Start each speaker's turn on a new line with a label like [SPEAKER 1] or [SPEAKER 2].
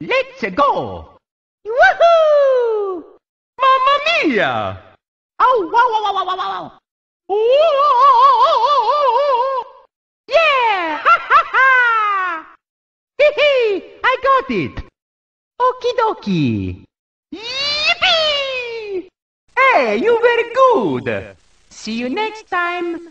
[SPEAKER 1] Let's go! Woohoo!
[SPEAKER 2] Mamma
[SPEAKER 3] mia!
[SPEAKER 1] Oh, wow, wow, wow, wow, wow, wow! Ooh, Yeah! Ha, ha, ha!
[SPEAKER 4] Hee hee! I got it! Okie dokie! Yippee! Hey, you were good! See you next time!